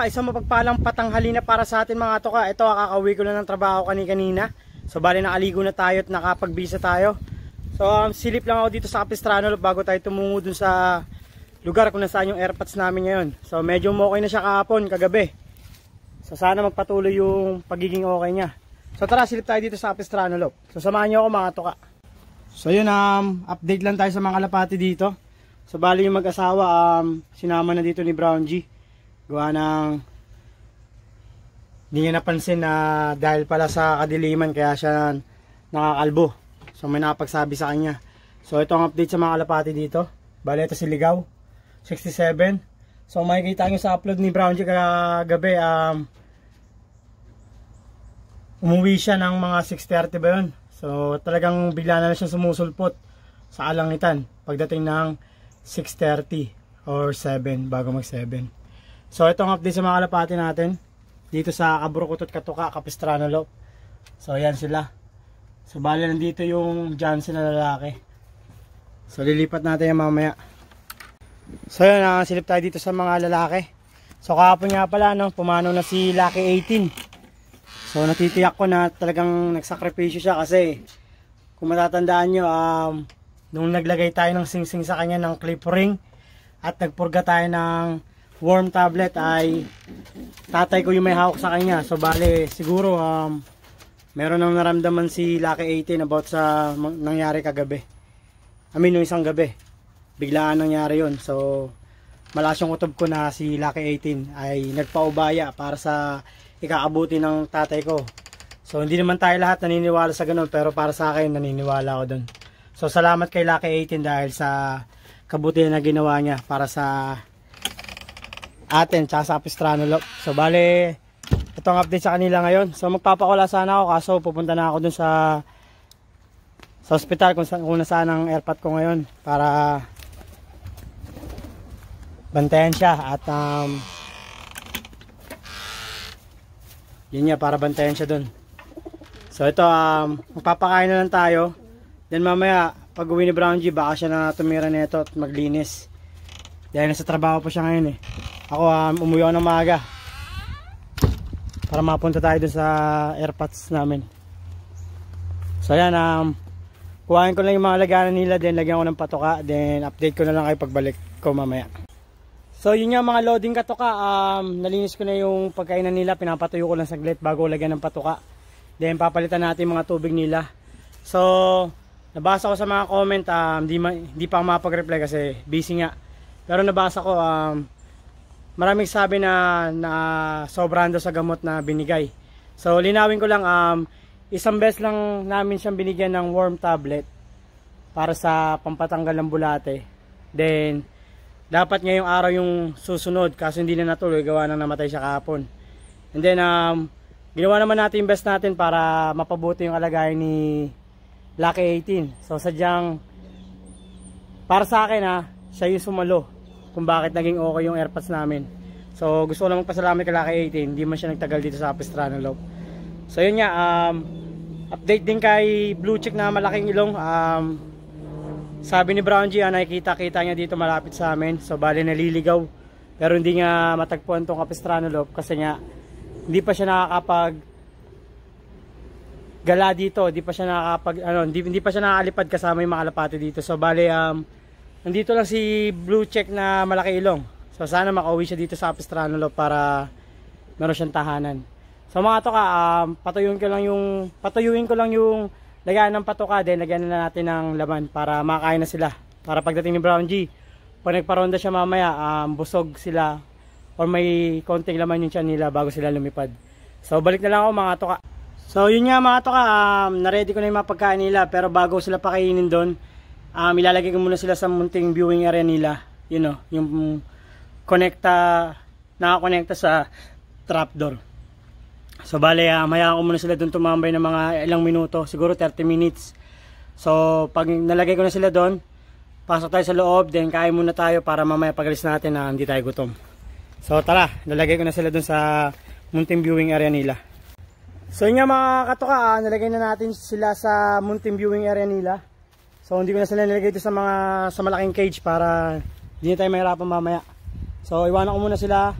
ka, isang mapagpalang patanghali na para sa atin mga to Ito, kakauwi ko na ng trabaho kani-kanina. So, bali nakaligo na tayo at nakapagbisa tayo. So, um, silip lang ako dito sa Capistrano bago tayo tumungo dun sa lugar kung nasaan yung airpods namin ngayon. So, medyo okay na siya kahapon, kagabi. So, sana magpatuloy yung pagiging okay niya. So, tara, silip tayo dito sa Capistrano So, samahan niyo ako mga to ka. So, yun, um, update lang tayo sa mga kalapati dito. So, bali yung mag-asawa, um, sinama na dito ni Brown G gawa ng hindi niya napansin na dahil pala sa kadiliman kaya siya nakakalbo so may napagsabi sa kanya so ito ang update sa mga kalapati dito bale ito si Ligaw 67 so makikita nyo sa upload ni Brown G kagabi um, umuwi siya ng mga 6.30 ba yun so talagang bigla na lang siya sumusulpot sa alangitan pagdating ng 6.30 or 7 bago mag 7 So itong update sa mga kalapati natin dito sa Kabrukutot, Katuka, Kapistrano Loop. So ayan sila. So bali nandito yung Johnson na lalaki. So lilipat natin yan mamaya. So yun, nakasilip tayo dito sa mga lalaki. So kahapon nga pala, no, pumanaw na si Lucky 18. So natitiyak ko na talagang nagsakripisyo siya kasi kung matatandaan nyo, um, nung naglagay tayo ng singsing -sing sa kanya ng clip ring at nagpurga tayo ng worm tablet ay tatay ko yung may hawak sa kanya. So bale, siguro um, meron nang naramdaman si Lucky 18 about sa nangyari kagabi. I mean, yung isang gabi. Biglaan nangyari yon So, malas yung kutob ko na si Lucky 18 ay nagpaubaya para sa ikaabuti ng tatay ko. So, hindi naman tayo lahat naniniwala sa ganun pero para sa akin, naniniwala ako dun. So, salamat kay Lucky 18 dahil sa kabutihan na ginawa niya para sa atin tsaka sa Pistrano Lock. So bale, itong update sa kanila ngayon. So magpapakula sana ako kaso pupunta na ako dun sa sa hospital kung, saan, kung nasaan ang airpot ko ngayon para bantayan siya at um, yun niya para bantayan siya dun. So ito, um, magpapakain na lang tayo. Then mamaya, pag uwi ni Brown G, baka siya na tumira nito at maglinis. Dahil nasa trabaho po siya ngayon eh. Ako um, umuwi ako ng maaga. Para mapunta tayo dun sa airpods namin. So ayan, um, kuhain ko lang yung mga laganan nila, then lagyan ko ng patoka, then update ko na lang kayo pagbalik ko mamaya. So yun nga mga loading katoka, um, nalinis ko na yung pagkainan nila, pinapatuyo ko lang saglit bago lagyan ng patoka. Then papalitan natin mga tubig nila. So, nabasa ko sa mga comment, um, di, ma, pa mapag-reply kasi busy nga. Pero nabasa ko, um, maraming sabi na, na sobrang sa gamot na binigay. So linawin ko lang, um, isang beses lang namin siyang binigyan ng worm tablet para sa pampatanggal ng bulate. Then, dapat ngayong araw yung susunod kasi hindi na natuloy, gawa nang namatay siya kahapon. And then, um, ginawa naman natin yung best natin para mapabuti yung kalagayan ni Lucky 18. So, sadyang, para sa akin ha, siya yung sumalo kung bakit naging okay yung airpods namin. So gusto ko lang magpasalamat kay Lucky 18, hindi man siya nagtagal dito sa Apistrano Love. So yun nga, um, update din kay Blue Check na malaking ilong. Um, sabi ni Brown G, ah, nakikita-kita niya dito malapit sa amin. So bali naliligaw. Pero hindi nga matagpuan tong Capistrano Loop kasi nga hindi pa siya nakakapag gala dito, hindi pa siya nakakapag ano, hindi, hindi pa siya nakakalipad kasama yung mga kalapati dito. So bali um nandito lang si blue check na malaki ilong so sana makauwi siya dito sa Apistranolo para meron siyang tahanan so mga toka um, patuyuin ko lang yung patuyuin ko lang yung lagayan ng patoka then lagayan na natin ng laman para makain na sila para pagdating ni Brown G pag nagparonda siya mamaya um, busog sila or may konting laman yung tiyan nila bago sila lumipad so balik na lang ako mga toka so yun nga mga toka um, ready ko na yung mga pagkain nila pero bago sila pakainin doon um, ilalagay ko muna sila sa munting viewing area nila you know yung konekta nakakonekta sa trapdoor so bale uh, ah, maya ko muna sila dun tumambay ng mga ilang minuto siguro 30 minutes so pag nalagay ko na sila doon pasok tayo sa loob then kain muna tayo para mamaya pagalis natin na hindi tayo gutom so tara nalagay ko na sila doon sa munting viewing area nila so yun nga mga katoka ah, nalagay na natin sila sa munting viewing area nila So hindi ko na sila nilagay dito sa mga sa malaking cage para hindi tayo mahirapan mamaya. So iwanan ko muna sila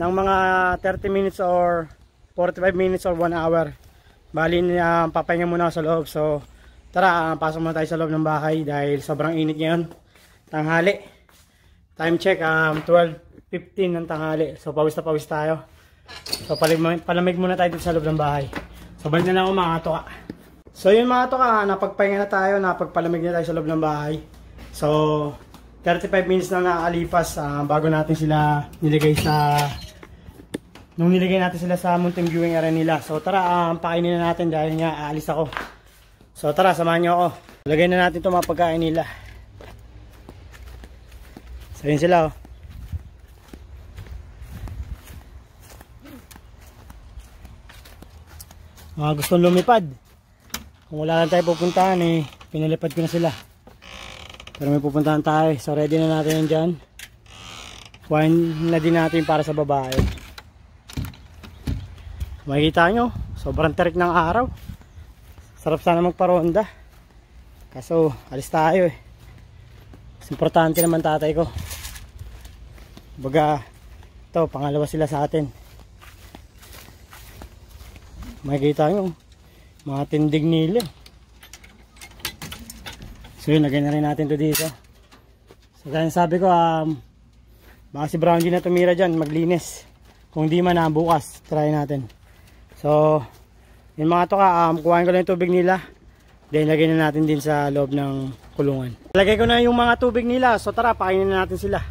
ng mga 30 minutes or 45 minutes or 1 hour. Bali na uh, papahinga muna sa loob. So tara, ah, pasok muna tayo sa loob ng bahay dahil sobrang init ngayon. Tanghali. Time check um 12:15 ng tanghali. So pawis na pawis tayo. So palamig, muna tayo dito sa loob ng bahay. So balik na lang ako mga katoka. So yun mga toka, napagpahinga na tayo, napagpalamig na tayo sa loob ng bahay. So 35 minutes na nakalipas uh, ah, bago natin sila nilagay sa nung nilagay natin sila sa mountain viewing area nila. So tara, um, pakainin na natin dahil nga aalis ako. So tara, samahan nyo ako. Lagay na natin itong mga pagkain nila. So sila oh. Mga gustong lumipad kung wala lang tayo pupuntahan eh pinalipad ko na sila pero may pupuntahan tayo so ready na natin yan dyan wine na din natin para sa babae makikita nyo sobrang terik ng araw sarap sana magparonda kaso alis tayo eh importante naman tatay ko baga ito pangalawa sila sa atin makikita nyo mga tindig nila so yun lagay na rin natin to dito so gaya sabi ko um, baka si brownie na tumira dyan maglinis kung di man na ah, bukas try natin so yun mga to ka um, kuhain ko lang yung tubig nila then lagay na natin din sa loob ng kulungan lagay ko na yung mga tubig nila so tara pakainin na natin sila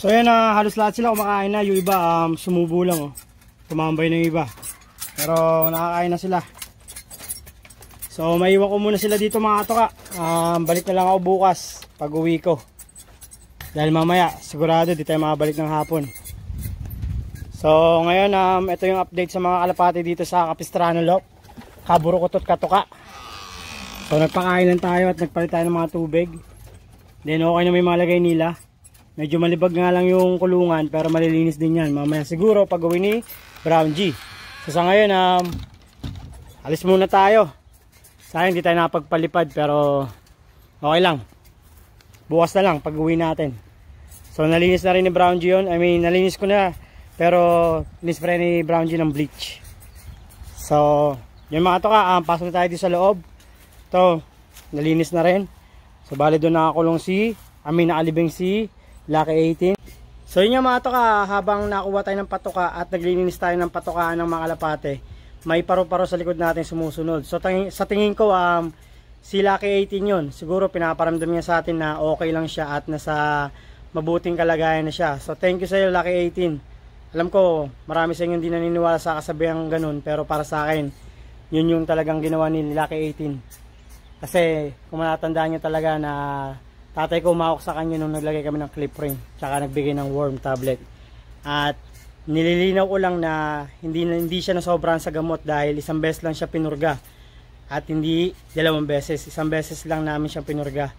So yan na uh, halos lahat sila kumakain na. Yung iba um, sumubo lang. Oh. Tumambay na iba. Pero nakakain na sila. So maiwan ko muna sila dito mga katoka. Um, balik na lang ako bukas pag uwi ko. Dahil mamaya sigurado di tayo makabalik ng hapon. So ngayon um, ito yung update sa mga kalapati dito sa Capistrano Lock. Kaburukotot katoka. So nagpakain lang tayo at nagpalit tayo ng mga tubig. Then okay na may malagay nila. Medyo malibag nga lang yung kulungan pero malilinis din yan. Mamaya siguro pag uwi ni Brown G. So sa ngayon, um, alis muna tayo. Sayang hindi tayo napagpalipad pero okay lang. Bukas na lang pag uwi natin. So nalinis na rin ni Brown G yun. I mean nalinis ko na pero nispray ni Brown G ng bleach. So yun mga toka, um, pasok na tayo dito sa loob. to nalinis na rin. So bali doon nakakulong si, I mean naalibing si Lucky 18. So yun nga mga toka, habang nakuha tayo ng patoka at naglilinis tayo ng patoka ng mga kalapate, may paro-paro sa likod natin sumusunod. So sa tingin ko, um, si Lucky 18 yun. Siguro pinaparamdam niya sa atin na okay lang siya at nasa mabuting kalagayan na siya. So thank you sa iyo Lucky 18. Alam ko, marami sa inyo hindi naniniwala sa kasabihang ganun, pero para sa akin, yun yung talagang ginawa ni Lucky 18. Kasi kung matatandaan niya talaga na tatay ko umawak sa kanya nung naglagay kami ng clip ring tsaka nagbigay ng worm tablet at nililinaw ko lang na hindi, hindi siya na sobrang sa gamot dahil isang beses lang siya pinurga at hindi dalawang beses isang beses lang namin siya pinurga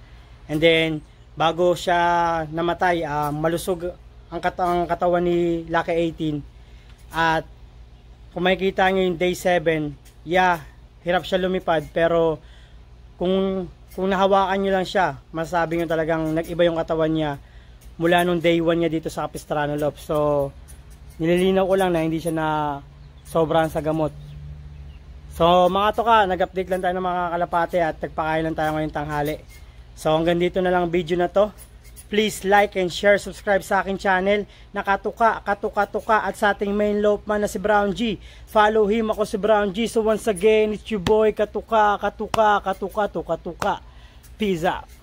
and then bago siya namatay uh, malusog ang, kat ang katawan ni Lucky 18 at kung makikita nyo yung day 7 yeah hirap siya lumipad pero kung kung nahawakan nyo lang siya, masasabi nyo talagang nag-iba yung katawan niya mula nung day 1 niya dito sa Capistrano Loft. So, nililinaw ko lang na hindi siya na sobrang sa gamot. So, mga toka, nag-update lang tayo ng mga kalapate at nagpakain lang tayo ngayong tanghali. So, hanggang dito na lang video na to. Please like and share, subscribe sa akin channel na Katuka, Katuka Tuka at sa ating main man na si Brown G. Follow him ako si Brown G. So once again, it's your boy Katuka, Katuka, Katuka, Tuka Tuka. Peace out.